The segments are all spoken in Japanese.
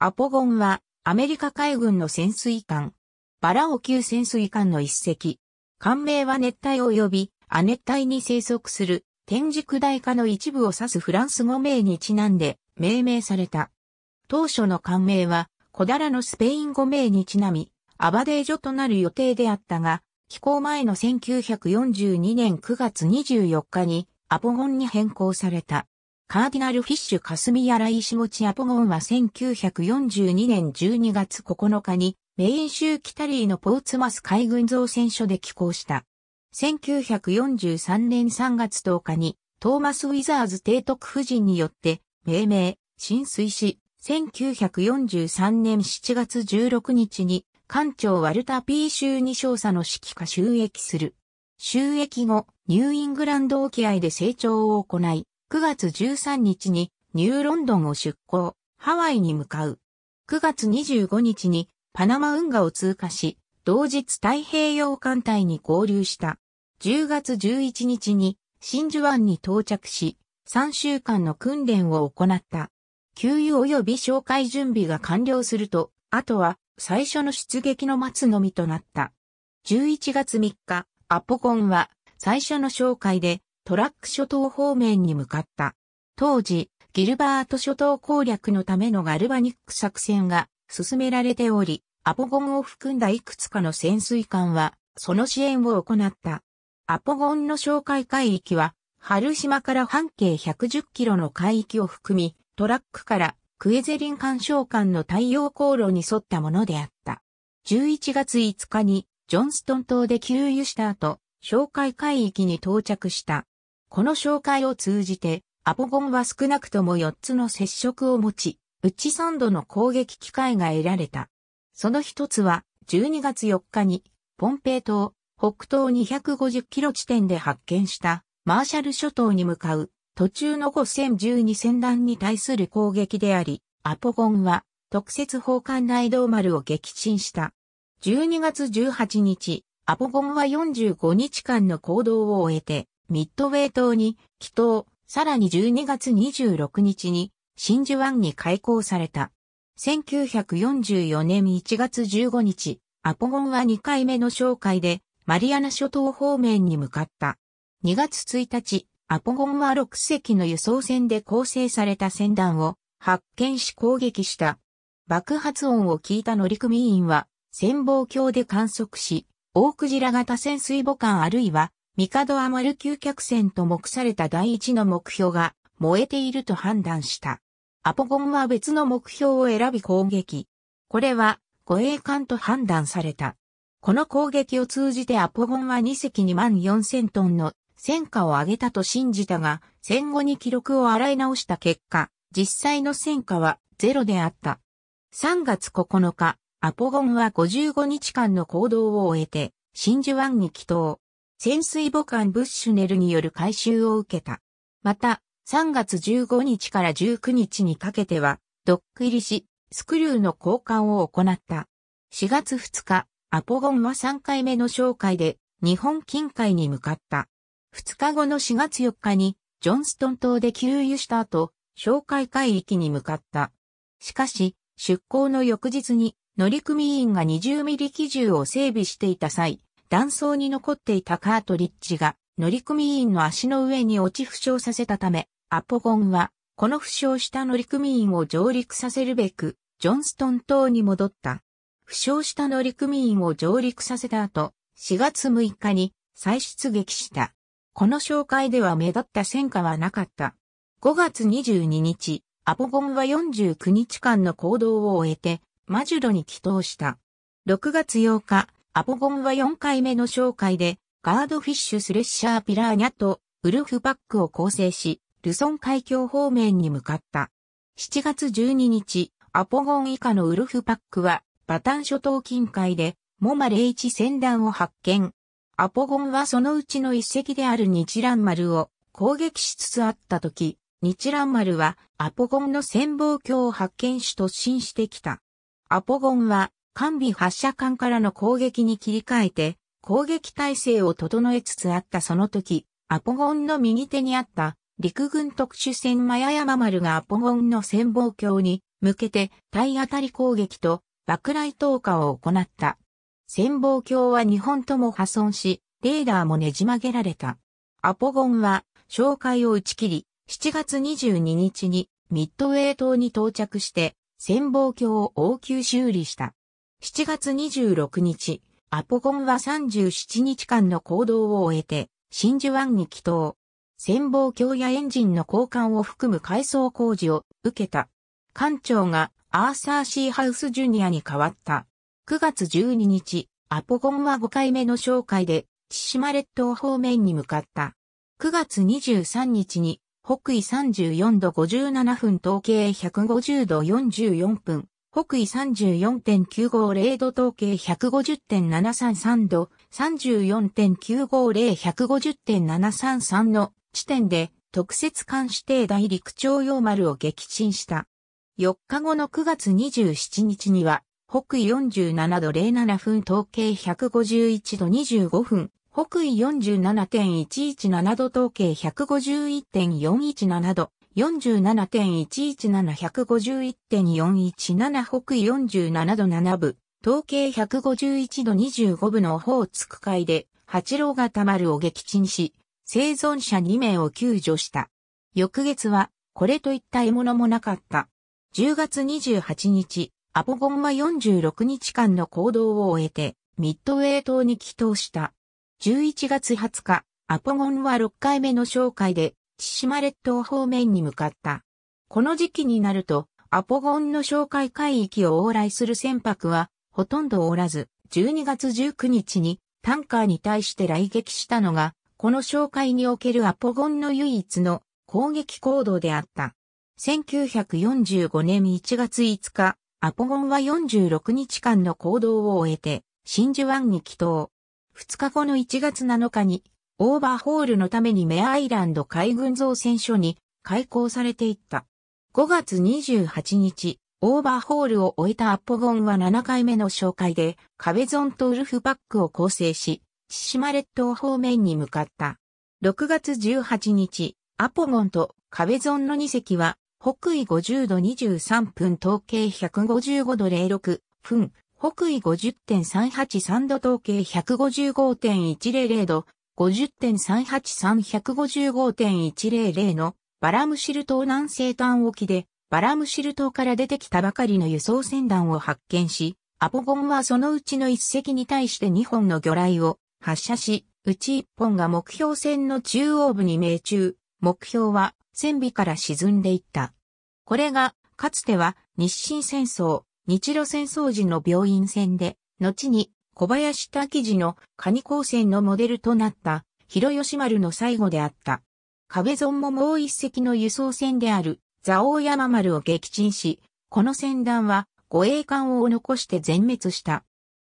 アポゴンは、アメリカ海軍の潜水艦、バラオ級潜水艦の一隻。艦名は熱帯及び、亜熱帯に生息する、天竺大化の一部を指すフランス語名にちなんで、命名された。当初の艦名は、小だらのスペイン語名にちなみ、アバデージョとなる予定であったが、寄港前の1942年9月24日にアポゴンに変更された。カーディナルフィッシュカスミア・ライシモチアポゴンは1942年12月9日にメイン州キタリーのポーツマス海軍造船所で寄港した。1943年3月10日にトーマス・ウィザーズ提督夫人によって命名、浸水し、1943年7月16日に艦長ワルタ・ピー州に少佐の指揮下収益する。収益後、ニューイングランド沖合で成長を行い、9月13日にニューロンドンを出港、ハワイに向かう。9月25日にパナマ運河を通過し、同日太平洋艦隊に合流した。10月11日に真珠湾に到着し、3週間の訓練を行った。給油及び紹介準備が完了すると、あとは最初の出撃の待つのみとなった。11月3日、アポコンは最初の紹介でトラック諸島方面に向かった。当時、ギルバート諸島攻略のためのガルバニック作戦が進められており、アポゴンを含んだいくつかの潜水艦は、その支援を行った。アポゴンの哨戒海域は、春島から半径110キロの海域を含み、トラックからクエゼリン艦渉艦の太陽航路に沿ったものであった。11月5日にジョンストン島で給油した後、哨戒海域に到着した。この紹介を通じて、アポゴンは少なくとも4つの接触を持ち、うち3度の攻撃機会が得られた。その一つは、12月4日に、ポンペイ島、北東250キロ地点で発見した、マーシャル諸島に向かう、途中の5012戦団に対する攻撃であり、アポゴンは、特設砲艦内道丸を撃沈した。12月18日、アポゴンは45日間の行動を終えて、ミッドウェイ島に帰島、さらに12月26日に真珠湾に開港された。1944年1月15日、アポゴンは2回目の紹介でマリアナ諸島方面に向かった。2月1日、アポゴンは6隻の輸送船で構成された船団を発見し攻撃した。爆発音を聞いた乗組員は潜望鏡で観測し、大クジラ型潜水母艦あるいは帝アマル級客船と目された第一の目標が燃えていると判断した。アポゴンは別の目標を選び攻撃。これは護衛艦と判断された。この攻撃を通じてアポゴンは2隻2万4000トンの戦果を上げたと信じたが、戦後に記録を洗い直した結果、実際の戦果はゼロであった。3月9日、アポゴンは55日間の行動を終えて、真珠湾に帰投。潜水母艦ブッシュネルによる回収を受けた。また、3月15日から19日にかけては、ドック入りし、スクリューの交換を行った。4月2日、アポゴンは3回目の紹介で、日本近海に向かった。2日後の4月4日に、ジョンストン島で給油した後、紹介海域に向かった。しかし、出港の翌日に乗組員が20ミリ機銃を整備していた際、断層に残っていたカートリッジが乗組員の足の上に落ち負傷させたため、アポゴンは、この負傷した乗組員を上陸させるべく、ジョンストン島に戻った。負傷した乗組員を上陸させた後、4月6日に再出撃した。この紹介では目立った戦果はなかった。5月22日、アポゴンは49日間の行動を終えて、マジュロに帰投した。6月8日、アポゴンは4回目の紹介で、ガードフィッシュスレッシャーピラーニャとウルフパックを構成し、ルソン海峡方面に向かった。7月12日、アポゴン以下のウルフパックは、バタン諸島近海で、モマレイチ船団を発見。アポゴンはそのうちの一隻である日蘭丸を攻撃しつつあった時、日蘭丸はアポゴンの潜望鏡を発見し突進してきた。アポゴンは完備発射管からの攻撃に切り替えて、攻撃体制を整えつつあったその時、アポゴンの右手にあった陸軍特殊船マヤヤマ丸がアポゴンの潜望鏡に向けて体当たり攻撃と爆雷投下を行った。潜望鏡は2本とも破損し、レーダーもねじ曲げられた。アポゴンは、紹介を打ち切り、7月22日にミッドウェー島に到着して、潜望鏡を応急修理した。7月26日、アポゴンは37日間の行動を終えて、真珠湾に帰島。潜望鏡やエンジンの交換を含む改装工事を受けた。艦長がアーサー・シーハウス・ジュニアに変わった。9月12日、アポゴンは5回目の紹介で、千島列島方面に向かった。9月23日に、北緯34度57分東経150度44分、北緯34.950度統計150.733度、34.950150.733の地点で特設艦指定大陸長用丸を撃沈した。4日後の9月27日には、北緯47度07分統計151度25分、北緯47.117度統計151.417度、47.117151.417北緯47度7部、統計151度25部のオホーツク海で、八郎がたまるを撃沈し、生存者2名を救助した。翌月は、これといった獲物もなかった。10月28日、アポゴンは46日間の行動を終えて、ミッドウェイ島に帰島した。11月20日、アポゴンは6回目の紹介で、千島列島方面に向かった。この時期になると、アポゴンの紹介海域を往来する船舶は、ほとんどおらず、12月19日にタンカーに対して来撃したのが、この紹介におけるアポゴンの唯一の攻撃行動であった。1945年1月5日、アポゴンは46日間の行動を終えて、真珠湾に帰島。2日後の1月7日にオーバーホールのためにメアアイランド海軍造船所に開港されていった。5月28日、オーバーホールを終えたアポゴンは7回目の紹介で、カベゾンとウルフパックを構成し、千島列島方面に向かった。6月18日、アポゴンとカベゾンの2隻は、北緯50度23分統計155度06分、北緯50.383度統計155.100度、50.383-155.100のバラムシル島南西端沖でバラムシル島から出てきたばかりの輸送船団を発見し、アポゴンはそのうちの一隻に対して2本の魚雷を発射し、うち1本が目標船の中央部に命中、目標は船尾から沈んでいった。これが、かつては日清戦争、日露戦争時の病院船で、後に小林滝次のカニ光線のモデルとなった広吉丸の最後であった。壁損ももう一隻の輸送船である座王山丸を撃沈し、この船団は護衛艦を残して全滅した。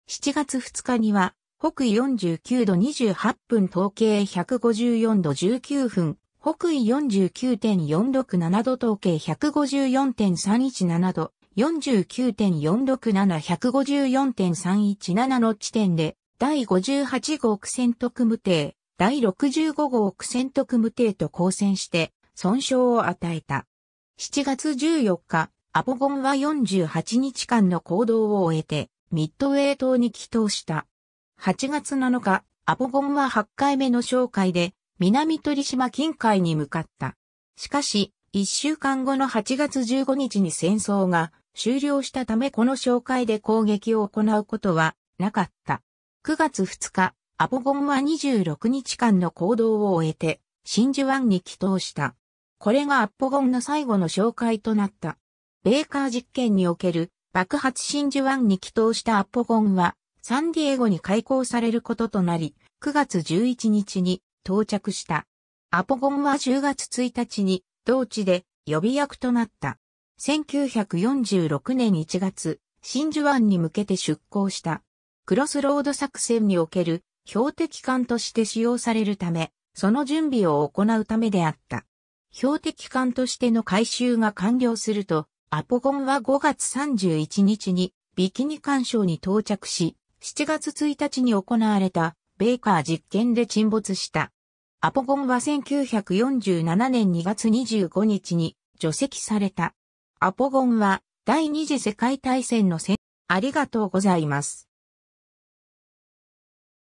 7月2日には北緯49度28分統計154度19分、北緯49.467度統計154.317度、49.467154.317の地点で、第58号区戦特務艇、第65号区戦特務艇と交戦して、損傷を与えた。7月14日、アポゴンは48日間の行動を終えて、ミッドウェイ島に帰投した。8月7日、アポゴンは8回目の紹介で、南鳥島近海に向かった。しかし、1週間後の8月15日に戦争が終了したためこの紹介で攻撃を行うことはなかった。9月2日、アポゴンは26日間の行動を終えて、真珠湾に帰投した。これがアポゴンの最後の紹介となった。ベーカー実験における爆発真珠湾に帰投したアポゴンは、サンディエゴに開港されることとなり、9月11日に到着した。アポゴンは10月1日に同地で予備役となった。1946年1月、真珠湾に向けて出港した。クロスロード作戦における標的艦として使用されるため、その準備を行うためであった。標的艦としての回収が完了すると、アポゴンは5月31日にビキニ艦礁に到着し、7月1日に行われたベイカー実験で沈没した。アポゴンは1947年2月25日に除籍された。アポゴンは第二次世界大戦の戦、ありがとうございます。